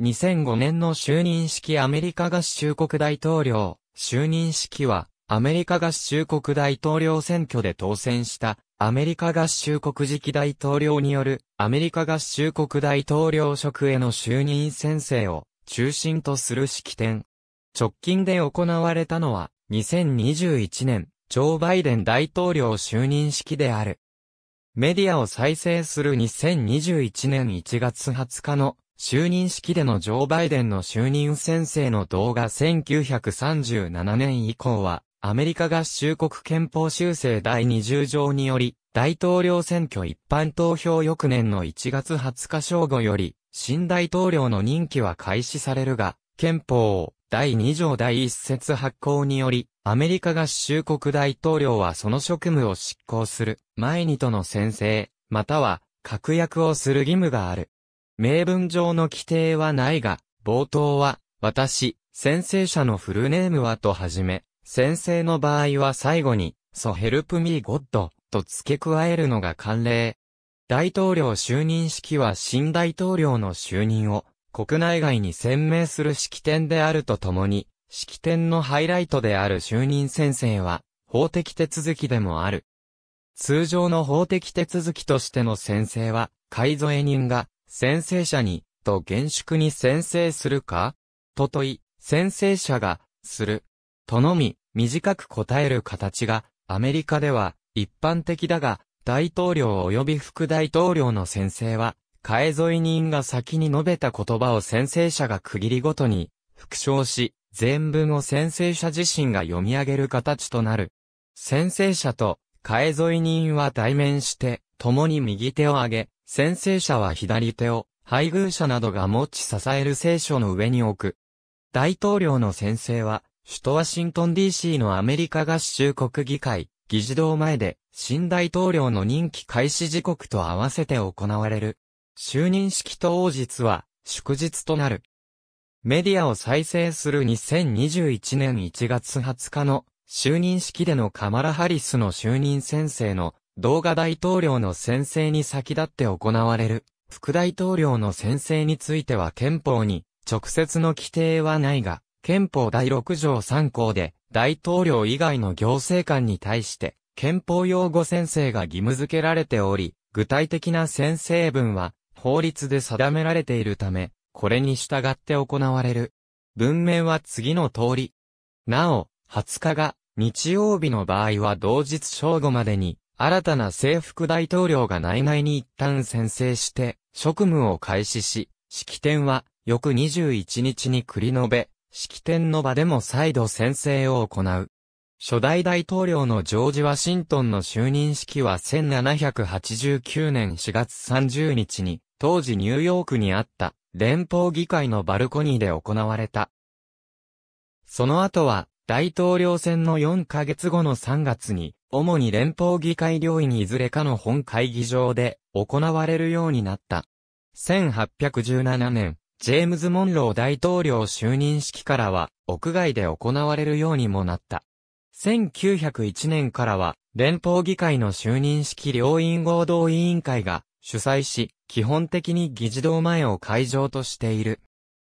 2005年の就任式アメリカ合衆国大統領、就任式は、アメリカ合衆国大統領選挙で当選した、アメリカ合衆国次期大統領による、アメリカ合衆国大統領職への就任宣誓を、中心とする式典。直近で行われたのは、2021年、ジョー・バイデン大統領就任式である。メディアを再生する2021年1月20日の就任式でのジョー・バイデンの就任宣誓の動画1937年以降は、アメリカ合衆国憲法修正第20条により、大統領選挙一般投票翌年の1月20日正午より、新大統領の任期は開始されるが、憲法第2条第1節発行により、アメリカ合衆国大統領はその職務を執行する、前にとの宣誓、または、確約をする義務がある。名文上の規定はないが、冒頭は、私、先生者のフルネームはとはじめ、先生の場合は最後に、So help me God と付け加えるのが慣例。大統領就任式は新大統領の就任を国内外に鮮明する式典であるとともに、式典のハイライトである就任宣誓は法的手続きでもある。通常の法的手続きとしての宣誓は、改造人が先制者に、と厳粛に先制するかと問い、先制者が、する。とのみ、短く答える形が、アメリカでは、一般的だが、大統領及び副大統領の先制は、替え添い人が先に述べた言葉を先制者が区切りごとに、復唱し、全文を先制者自身が読み上げる形となる。先制者と、替え添い人は対面して、共に右手を上げ、先制者は左手を、配偶者などが持ち支える聖書の上に置く。大統領の先制は、首都ワシントン DC のアメリカ合衆国議会、議事堂前で、新大統領の任期開始時刻と合わせて行われる。就任式当日は、祝日となる。メディアを再生する2021年1月20日の就任式でのカマラ・ハリスの就任先生の動画大統領の宣誓に先立って行われる、副大統領の宣誓については憲法に直接の規定はないが、憲法第6条3項で、大統領以外の行政官に対して、憲法用語宣誓が義務付けられており、具体的な宣誓文は、法律で定められているため、これに従って行われる。文面は次の通り。なお、20日が日曜日の場合は同日正午までに新たな制服大統領が内々に一旦宣誓して、職務を開始し、式典は、翌21日に繰り延べ、式典の場でも再度宣誓を行う。初代大統領のジョージ・ワシントンの就任式は1789年4月30日に、当時ニューヨークにあった連邦議会のバルコニーで行われた。その後は、大統領選の4ヶ月後の3月に、主に連邦議会領域いずれかの本会議場で行われるようになった。1817年、ジェームズ・モンロー大統領就任式からは屋外で行われるようにもなった。1901年からは連邦議会の就任式両院合同委員会が主催し、基本的に議事堂前を会場としている。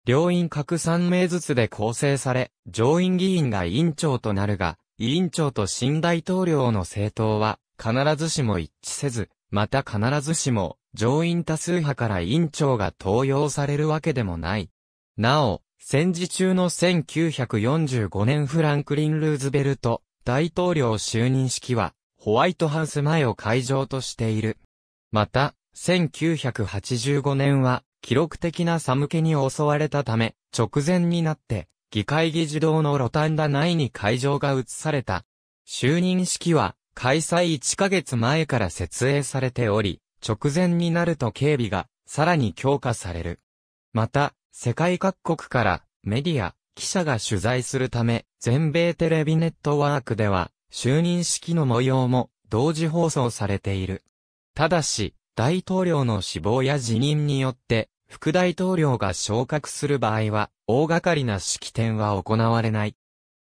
両院各3名ずつで構成され、上院議員が委員長となるが、委員長と新大統領の政党は、必ずしも一致せず、また必ずしも、上院多数派から委員長が登用されるわけでもない。なお、戦時中の1945年フランクリン・ルーズベルト大統領就任式は、ホワイトハウス前を会場としている。また、1985年は、記録的な寒気に襲われたため、直前になって、議会議事堂のロタンダ内に会場が移された。就任式は、開催1ヶ月前から設営されており、直前になると警備が、さらに強化される。また、世界各国からメディア、記者が取材するため、全米テレビネットワークでは、就任式の模様も同時放送されている。ただし、大統領の死亡や辞任によって、副大統領が昇格する場合は、大掛かりな式典は行われない。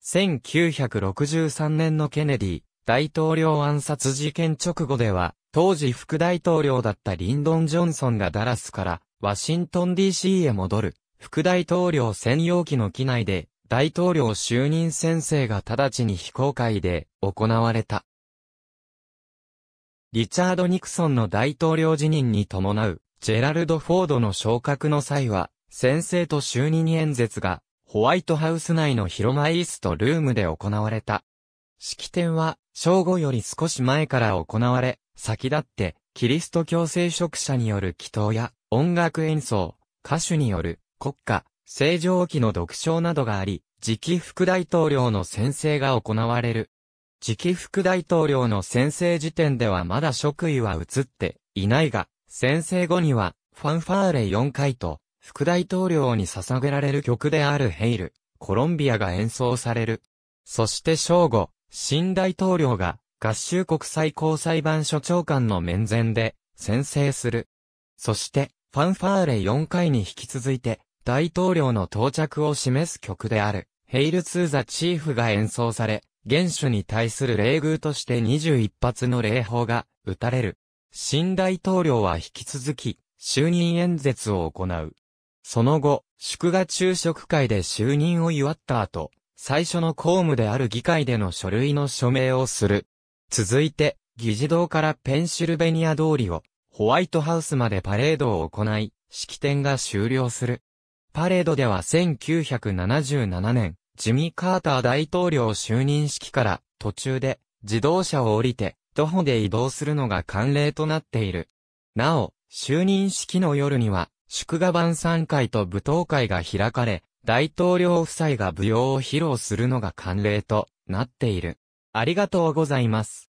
1963年のケネディ、大統領暗殺事件直後では、当時副大統領だったリンドン・ジョンソンがダラスからワシントン DC へ戻る、副大統領専用機の機内で、大統領就任宣誓が直ちに非公開で行われた。リチャード・ニクソンの大統領辞任に伴うジェラルド・フォードの昇格の際は、先生と就任演説が、ホワイトハウス内の広間イーストルームで行われた。式典は、正午より少し前から行われ、先立って、キリスト教聖職者による祈祷や、音楽演奏、歌手による、国歌、正常期の読唱などがあり、次期副大統領の宣誓が行われる。次期副大統領の宣誓時点ではまだ職位は移っていないが、先誓後には、ファンファーレ4回と、副大統領に捧げられる曲であるヘイル、コロンビアが演奏される。そして正午、新大統領が、合衆国最高裁判所長官の面前で、宣誓する。そして、ファンファーレ4回に引き続いて、大統領の到着を示す曲である、ヘイル・ツー・ザ・チーフが演奏され、元首に対する礼遇として21発の礼砲が撃たれる。新大統領は引き続き、就任演説を行う。その後、祝賀昼食会で就任を祝った後、最初の公務である議会での書類の署名をする。続いて、議事堂からペンシルベニア通りを、ホワイトハウスまでパレードを行い、式典が終了する。パレードでは1977年、ジミー・カーター大統領就任式から途中で自動車を降りて徒歩で移動するのが慣例となっている。なお、就任式の夜には、祝賀晩餐会と舞踏会が開かれ、大統領夫妻が舞踊を披露するのが慣例となっている。ありがとうございます。